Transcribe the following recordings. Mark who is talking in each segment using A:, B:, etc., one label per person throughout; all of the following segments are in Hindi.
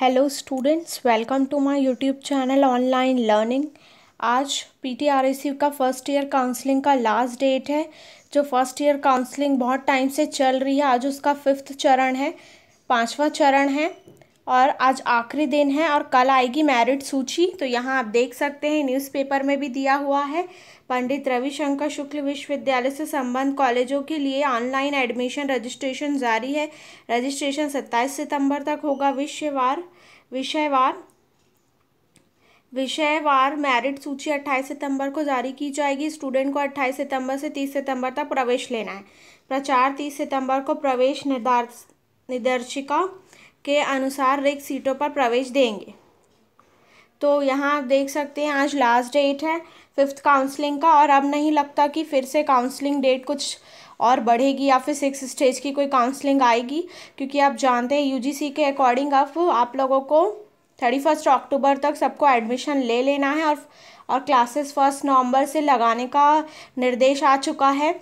A: hello students welcome to my YouTube channel online learning आज पीटीआरएसी का फर्स्ट ईयर काउंसलिंग का लास्ट डेट है जो फर्स्ट ईयर काउंसलिंग बहुत टाइम से चल रही है आज उसका फिफ्थ चरण है पांचवा चरण है और आज आखिरी दिन है और कल आएगी मैरिट सूची तो यहाँ आप देख सकते हैं न्यूज़पेपर में भी दिया हुआ है पंडित रविशंकर शुक्ल विश्वविद्यालय से संबंध कॉलेजों के लिए ऑनलाइन एडमिशन रजिस्ट्रेशन जारी है रजिस्ट्रेशन 27 सितंबर तक होगा विषयवार विषयवार विषयवार मेरिट सूची 28 सितंबर को जारी की जाएगी स्टूडेंट को 28 सितंबर से 30 सितंबर तक प्रवेश लेना है प्रचार 30 सितंबर को प्रवेश निर्दार निदर्शिका के अनुसार रिक्त सीटों पर प्रवेश देंगे तो यहाँ आप देख सकते हैं आज लास्ट डेट है फिफ्थ काउंसलिंग का और अब नहीं लगता कि फिर से काउंसलिंग डेट कुछ और बढ़ेगी या फिर सिक्स स्टेज की कोई काउंसलिंग आएगी क्योंकि आप जानते हैं यूजीसी के अकॉर्डिंग अब आप लोगों को थर्टी फर्स्ट अक्टूबर तक सबको एडमिशन ले लेना है और और क्लासेस फर्स्ट नवंबर से लगाने का निर्देश आ चुका है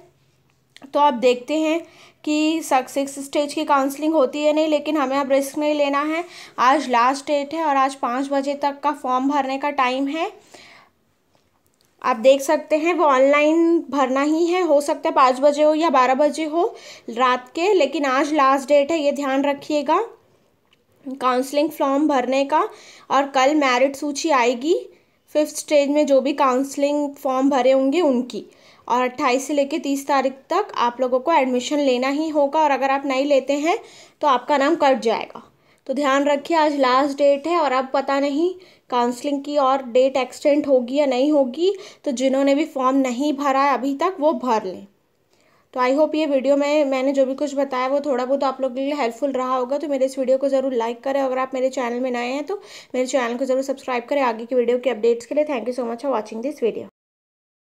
A: तो आप देखते हैं कि सिक्स स्टेज की काउंसलिंग होती है नहीं लेकिन हमें अब रिस्क नहीं लेना है आज लास्ट डेट है और आज पाँच बजे तक का फॉर्म भरने का टाइम है आप देख सकते हैं वो ऑनलाइन भरना ही है हो सकता है पाँच बजे हो या बारह बजे हो रात के लेकिन आज लास्ट डेट है ये ध्यान रखिएगा काउंसलिंग फॉर्म भरने का और कल मैरिट सूची आएगी फिफ्थ स्टेज में जो भी काउंसलिंग फॉर्म भरे होंगे उनकी और अट्ठाईस से लेकर तीस तारीख तक आप लोगों को एडमिशन लेना ही होगा और अगर आप नहीं लेते हैं तो आपका नाम कट जाएगा तो ध्यान रखिए आज लास्ट डेट है और अब पता नहीं काउंसलिंग की और डेट एक्सटेंड होगी या नहीं होगी तो जिन्होंने भी फॉर्म नहीं भरा है अभी तक वो भर लें तो आई होप ये वीडियो में मैंने जो भी कुछ बताया वो थोड़ा बहुत आप लोगों के लिए हेल्पफुल रहा होगा तो मेरे इस वीडियो को ज़रूर लाइक करें अगर आप मेरे चैनल में नए हैं तो मेरे चैनल को ज़रूर सब्सक्राइब करें आगे की वीडियो के अपडेट्स के लिए thank you so much for watching this video